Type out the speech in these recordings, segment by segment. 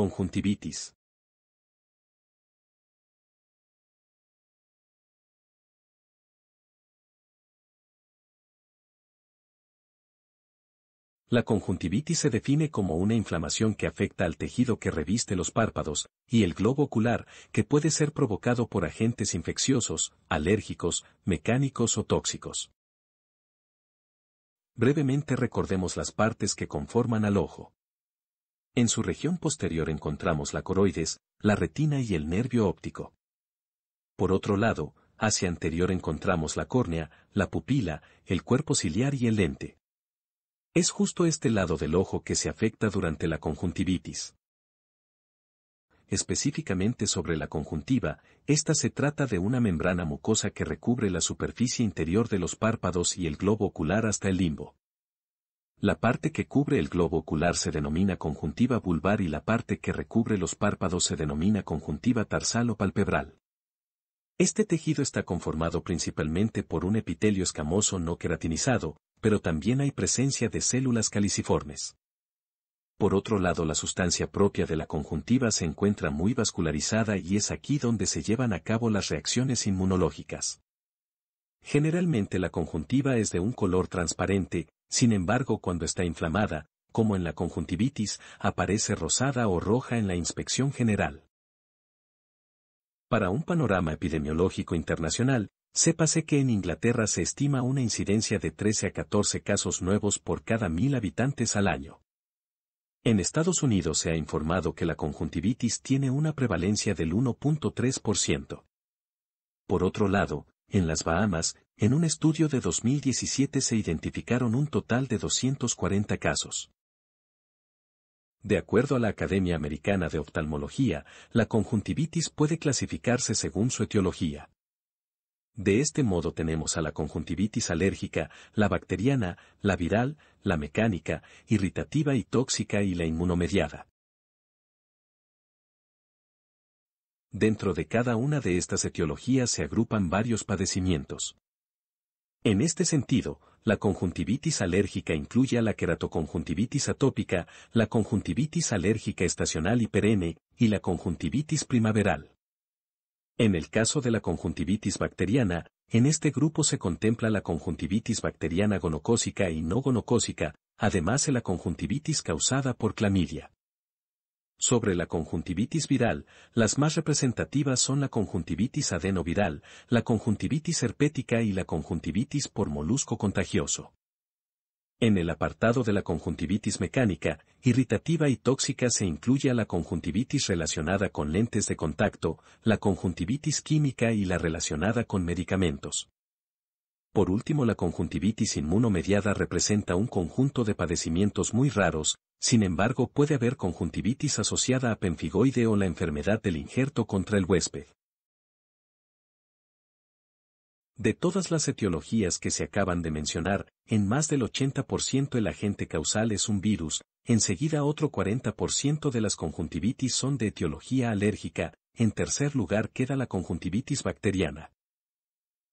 conjuntivitis. La conjuntivitis se define como una inflamación que afecta al tejido que reviste los párpados y el globo ocular, que puede ser provocado por agentes infecciosos, alérgicos, mecánicos o tóxicos. Brevemente recordemos las partes que conforman al ojo. En su región posterior encontramos la coroides, la retina y el nervio óptico. Por otro lado, hacia anterior encontramos la córnea, la pupila, el cuerpo ciliar y el lente. Es justo este lado del ojo que se afecta durante la conjuntivitis. Específicamente sobre la conjuntiva, esta se trata de una membrana mucosa que recubre la superficie interior de los párpados y el globo ocular hasta el limbo. La parte que cubre el globo ocular se denomina conjuntiva vulvar y la parte que recubre los párpados se denomina conjuntiva tarsal o palpebral. Este tejido está conformado principalmente por un epitelio escamoso no queratinizado, pero también hay presencia de células caliciformes. Por otro lado, la sustancia propia de la conjuntiva se encuentra muy vascularizada y es aquí donde se llevan a cabo las reacciones inmunológicas. Generalmente la conjuntiva es de un color transparente, sin embargo, cuando está inflamada, como en la conjuntivitis, aparece rosada o roja en la inspección general. Para un panorama epidemiológico internacional, sépase que en Inglaterra se estima una incidencia de 13 a 14 casos nuevos por cada mil habitantes al año. En Estados Unidos se ha informado que la conjuntivitis tiene una prevalencia del 1.3%. Por otro lado, en las Bahamas, en un estudio de 2017 se identificaron un total de 240 casos. De acuerdo a la Academia Americana de Oftalmología, la conjuntivitis puede clasificarse según su etiología. De este modo tenemos a la conjuntivitis alérgica, la bacteriana, la viral, la mecánica, irritativa y tóxica y la inmunomediada. Dentro de cada una de estas etiologías se agrupan varios padecimientos. En este sentido, la conjuntivitis alérgica incluye a la queratoconjuntivitis atópica, la conjuntivitis alérgica estacional y perenne, y la conjuntivitis primaveral. En el caso de la conjuntivitis bacteriana, en este grupo se contempla la conjuntivitis bacteriana gonocósica y no gonocósica, además de la conjuntivitis causada por clamidia. Sobre la conjuntivitis viral, las más representativas son la conjuntivitis adenoviral, la conjuntivitis herpética y la conjuntivitis por molusco contagioso. En el apartado de la conjuntivitis mecánica, irritativa y tóxica se incluye la conjuntivitis relacionada con lentes de contacto, la conjuntivitis química y la relacionada con medicamentos. Por último, la conjuntivitis inmunomediada representa un conjunto de padecimientos muy raros, sin embargo, puede haber conjuntivitis asociada a penfigoide o la enfermedad del injerto contra el huésped. De todas las etiologías que se acaban de mencionar, en más del 80% el agente causal es un virus, enseguida otro 40% de las conjuntivitis son de etiología alérgica, en tercer lugar queda la conjuntivitis bacteriana.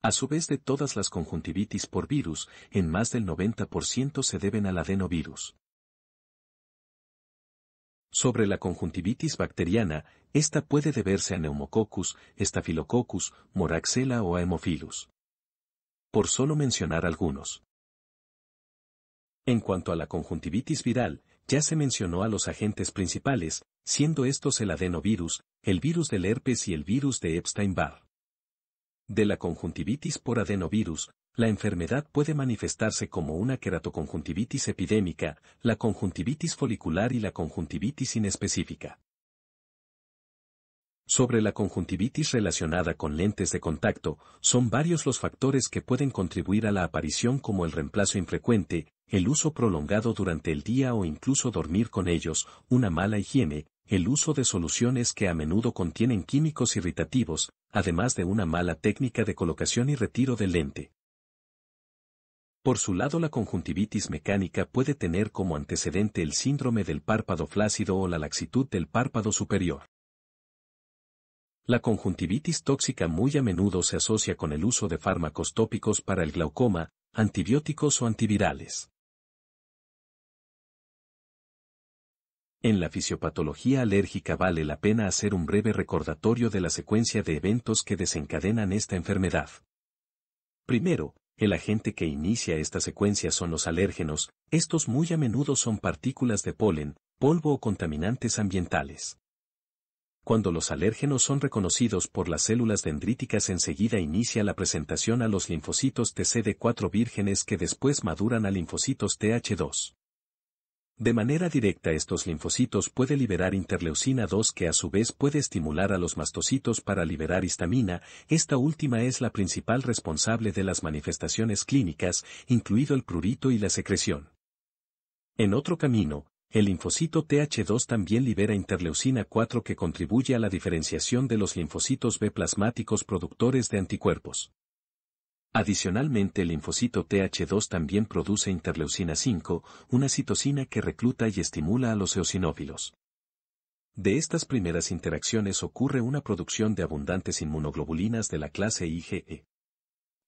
A su vez de todas las conjuntivitis por virus, en más del 90% se deben al adenovirus. Sobre la conjuntivitis bacteriana, esta puede deberse a neumococcus, Staphylococcus, Moraxella o a Hemophilus. Por solo mencionar algunos. En cuanto a la conjuntivitis viral, ya se mencionó a los agentes principales, siendo estos el adenovirus, el virus del herpes y el virus de Epstein-Barr. De la conjuntivitis por adenovirus, la enfermedad puede manifestarse como una queratoconjuntivitis epidémica, la conjuntivitis folicular y la conjuntivitis inespecífica. Sobre la conjuntivitis relacionada con lentes de contacto, son varios los factores que pueden contribuir a la aparición como el reemplazo infrecuente, el uso prolongado durante el día o incluso dormir con ellos, una mala higiene, el uso de soluciones que a menudo contienen químicos irritativos, además de una mala técnica de colocación y retiro del lente. Por su lado la conjuntivitis mecánica puede tener como antecedente el síndrome del párpado flácido o la laxitud del párpado superior. La conjuntivitis tóxica muy a menudo se asocia con el uso de fármacos tópicos para el glaucoma, antibióticos o antivirales. En la fisiopatología alérgica vale la pena hacer un breve recordatorio de la secuencia de eventos que desencadenan esta enfermedad. Primero, el agente que inicia esta secuencia son los alérgenos, estos muy a menudo son partículas de polen, polvo o contaminantes ambientales. Cuando los alérgenos son reconocidos por las células dendríticas enseguida inicia la presentación a los linfocitos TCD4 vírgenes que después maduran a linfocitos TH2. De manera directa estos linfocitos puede liberar interleucina 2 que a su vez puede estimular a los mastocitos para liberar histamina, esta última es la principal responsable de las manifestaciones clínicas, incluido el prurito y la secreción. En otro camino, el linfocito TH2 también libera interleucina 4 que contribuye a la diferenciación de los linfocitos B plasmáticos productores de anticuerpos. Adicionalmente el linfocito TH2 también produce interleucina 5, una citocina que recluta y estimula a los eosinófilos. De estas primeras interacciones ocurre una producción de abundantes inmunoglobulinas de la clase IgE.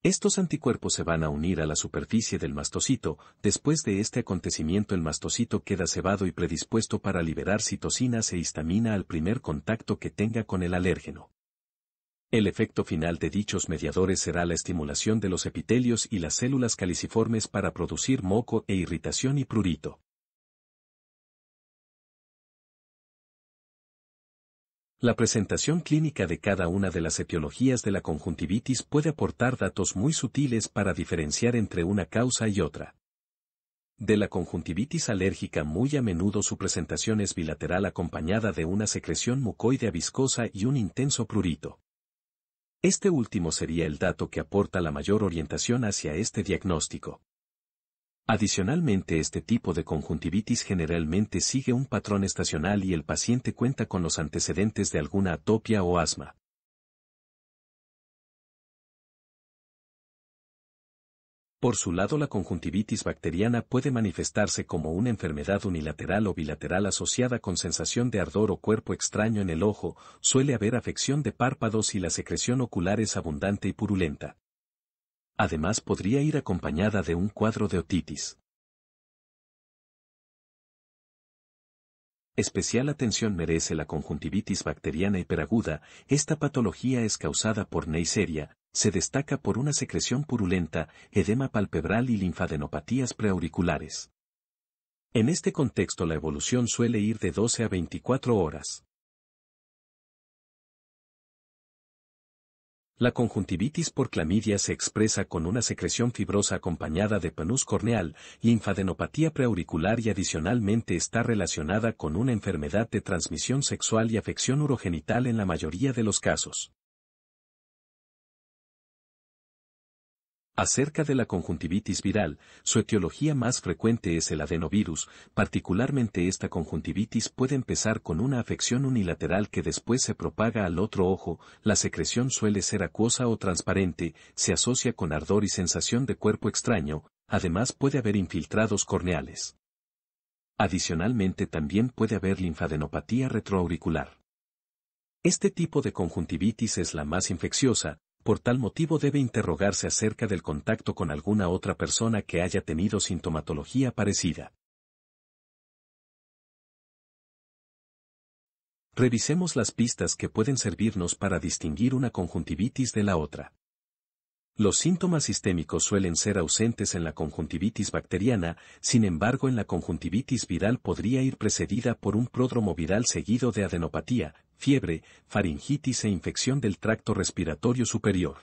Estos anticuerpos se van a unir a la superficie del mastocito, después de este acontecimiento el mastocito queda cebado y predispuesto para liberar citocinas e histamina al primer contacto que tenga con el alérgeno. El efecto final de dichos mediadores será la estimulación de los epitelios y las células caliciformes para producir moco e irritación y prurito. La presentación clínica de cada una de las etiologías de la conjuntivitis puede aportar datos muy sutiles para diferenciar entre una causa y otra. De la conjuntivitis alérgica muy a menudo su presentación es bilateral acompañada de una secreción mucoidea viscosa y un intenso prurito. Este último sería el dato que aporta la mayor orientación hacia este diagnóstico. Adicionalmente, este tipo de conjuntivitis generalmente sigue un patrón estacional y el paciente cuenta con los antecedentes de alguna atopia o asma. Por su lado, la conjuntivitis bacteriana puede manifestarse como una enfermedad unilateral o bilateral asociada con sensación de ardor o cuerpo extraño en el ojo, suele haber afección de párpados y la secreción ocular es abundante y purulenta. Además podría ir acompañada de un cuadro de otitis. Especial atención merece la conjuntivitis bacteriana hiperaguda, esta patología es causada por Neisseria, se destaca por una secreción purulenta, edema palpebral y linfadenopatías preauriculares. En este contexto la evolución suele ir de 12 a 24 horas. La conjuntivitis por clamidia se expresa con una secreción fibrosa acompañada de penús corneal, linfadenopatía preauricular y adicionalmente está relacionada con una enfermedad de transmisión sexual y afección urogenital en la mayoría de los casos. Acerca de la conjuntivitis viral, su etiología más frecuente es el adenovirus, particularmente esta conjuntivitis puede empezar con una afección unilateral que después se propaga al otro ojo, la secreción suele ser acuosa o transparente, se asocia con ardor y sensación de cuerpo extraño, además puede haber infiltrados corneales. Adicionalmente también puede haber linfadenopatía retroauricular. Este tipo de conjuntivitis es la más infecciosa, por tal motivo debe interrogarse acerca del contacto con alguna otra persona que haya tenido sintomatología parecida. Revisemos las pistas que pueden servirnos para distinguir una conjuntivitis de la otra. Los síntomas sistémicos suelen ser ausentes en la conjuntivitis bacteriana, sin embargo en la conjuntivitis viral podría ir precedida por un pródromo viral seguido de adenopatía, fiebre, faringitis e infección del tracto respiratorio superior.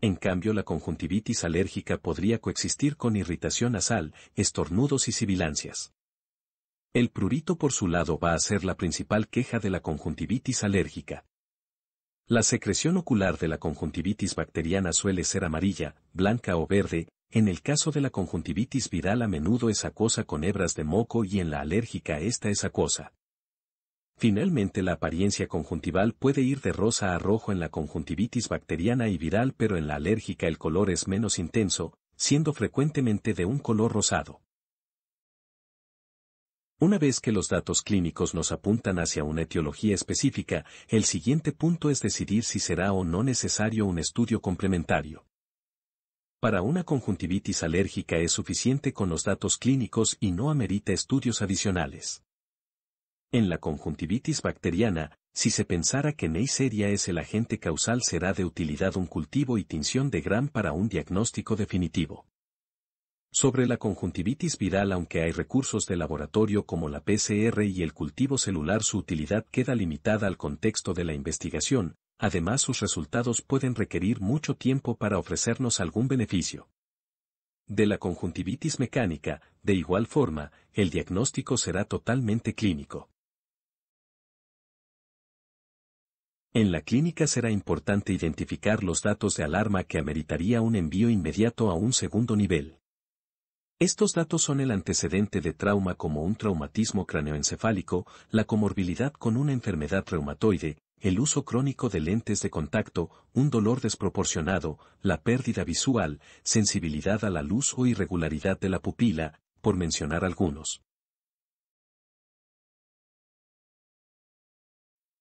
En cambio, la conjuntivitis alérgica podría coexistir con irritación nasal, estornudos y sibilancias. El prurito por su lado va a ser la principal queja de la conjuntivitis alérgica. La secreción ocular de la conjuntivitis bacteriana suele ser amarilla, blanca o verde, en el caso de la conjuntivitis viral a menudo es acuosa con hebras de moco y en la alérgica esta es acuosa. Finalmente la apariencia conjuntival puede ir de rosa a rojo en la conjuntivitis bacteriana y viral pero en la alérgica el color es menos intenso, siendo frecuentemente de un color rosado. Una vez que los datos clínicos nos apuntan hacia una etiología específica, el siguiente punto es decidir si será o no necesario un estudio complementario. Para una conjuntivitis alérgica es suficiente con los datos clínicos y no amerita estudios adicionales. En la conjuntivitis bacteriana, si se pensara que Neisseria es el agente causal será de utilidad un cultivo y tinción de Gram para un diagnóstico definitivo. Sobre la conjuntivitis viral aunque hay recursos de laboratorio como la PCR y el cultivo celular su utilidad queda limitada al contexto de la investigación, además sus resultados pueden requerir mucho tiempo para ofrecernos algún beneficio. De la conjuntivitis mecánica, de igual forma, el diagnóstico será totalmente clínico. En la clínica será importante identificar los datos de alarma que ameritaría un envío inmediato a un segundo nivel. Estos datos son el antecedente de trauma como un traumatismo craneoencefálico, la comorbilidad con una enfermedad reumatoide, el uso crónico de lentes de contacto, un dolor desproporcionado, la pérdida visual, sensibilidad a la luz o irregularidad de la pupila, por mencionar algunos.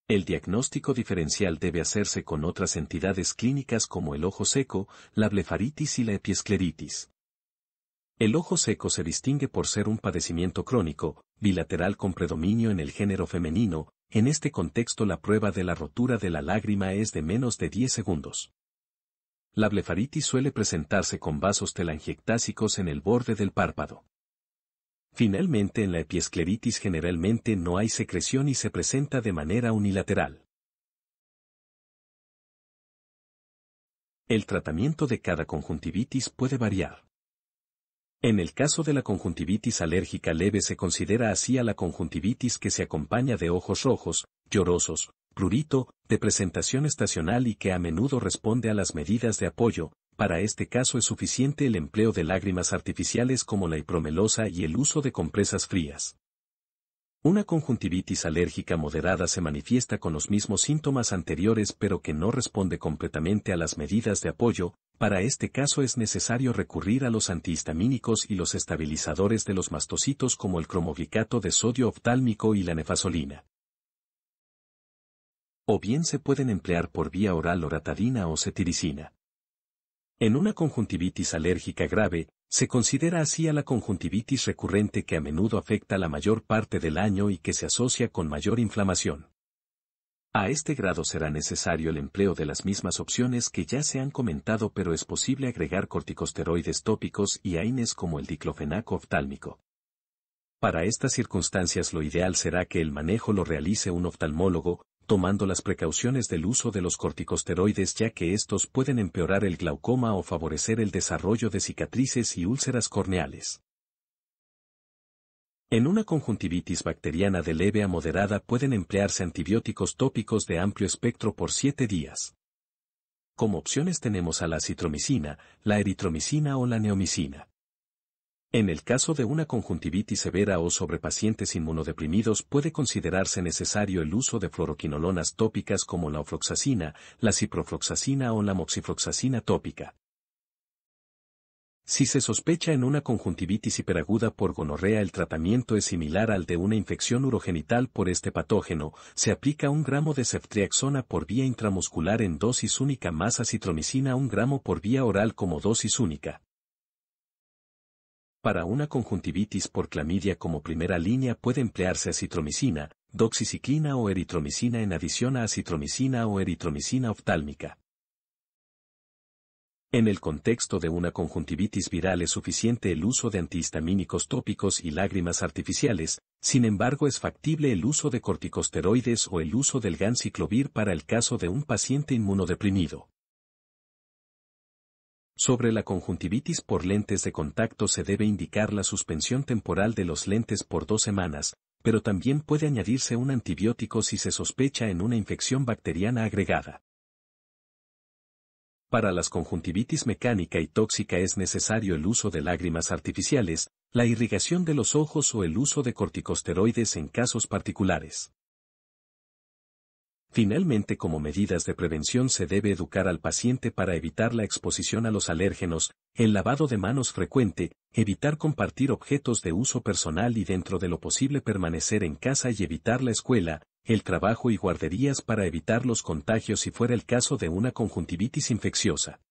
El diagnóstico diferencial debe hacerse con otras entidades clínicas como el ojo seco, la blefaritis y la epiescleritis. El ojo seco se distingue por ser un padecimiento crónico, bilateral con predominio en el género femenino, en este contexto la prueba de la rotura de la lágrima es de menos de 10 segundos. La blefaritis suele presentarse con vasos telangiectásicos en el borde del párpado. Finalmente en la epiescleritis generalmente no hay secreción y se presenta de manera unilateral. El tratamiento de cada conjuntivitis puede variar. En el caso de la conjuntivitis alérgica leve se considera así a la conjuntivitis que se acompaña de ojos rojos, llorosos, prurito, de presentación estacional y que a menudo responde a las medidas de apoyo, para este caso es suficiente el empleo de lágrimas artificiales como la hipromelosa y el uso de compresas frías. Una conjuntivitis alérgica moderada se manifiesta con los mismos síntomas anteriores pero que no responde completamente a las medidas de apoyo, para este caso es necesario recurrir a los antihistamínicos y los estabilizadores de los mastocitos como el cromoglicato de sodio oftálmico y la nefasolina. O bien se pueden emplear por vía oral oratadina o cetiricina. En una conjuntivitis alérgica grave, se considera así a la conjuntivitis recurrente que a menudo afecta la mayor parte del año y que se asocia con mayor inflamación. A este grado será necesario el empleo de las mismas opciones que ya se han comentado, pero es posible agregar corticosteroides tópicos y AINES como el diclofenaco oftálmico. Para estas circunstancias lo ideal será que el manejo lo realice un oftalmólogo, tomando las precauciones del uso de los corticosteroides ya que estos pueden empeorar el glaucoma o favorecer el desarrollo de cicatrices y úlceras corneales. En una conjuntivitis bacteriana de leve a moderada pueden emplearse antibióticos tópicos de amplio espectro por 7 días. Como opciones tenemos a la citromicina, la eritromicina o la neomicina. En el caso de una conjuntivitis severa o sobre pacientes inmunodeprimidos puede considerarse necesario el uso de fluoroquinolonas tópicas como la ofloxacina, la ciprofloxacina o la moxifloxacina tópica. Si se sospecha en una conjuntivitis hiperaguda por gonorrea el tratamiento es similar al de una infección urogenital por este patógeno, se aplica un gramo de ceftriaxona por vía intramuscular en dosis única más acitromicina un gramo por vía oral como dosis única. Para una conjuntivitis por clamidia como primera línea puede emplearse acitromicina, doxiciclina o eritromicina en adición a acitromicina o eritromicina oftálmica. En el contexto de una conjuntivitis viral es suficiente el uso de antihistamínicos tópicos y lágrimas artificiales, sin embargo es factible el uso de corticosteroides o el uso del ganciclovir para el caso de un paciente inmunodeprimido. Sobre la conjuntivitis por lentes de contacto se debe indicar la suspensión temporal de los lentes por dos semanas, pero también puede añadirse un antibiótico si se sospecha en una infección bacteriana agregada. Para las conjuntivitis mecánica y tóxica es necesario el uso de lágrimas artificiales, la irrigación de los ojos o el uso de corticosteroides en casos particulares. Finalmente, como medidas de prevención se debe educar al paciente para evitar la exposición a los alérgenos, el lavado de manos frecuente, evitar compartir objetos de uso personal y dentro de lo posible permanecer en casa y evitar la escuela, el trabajo y guarderías para evitar los contagios si fuera el caso de una conjuntivitis infecciosa.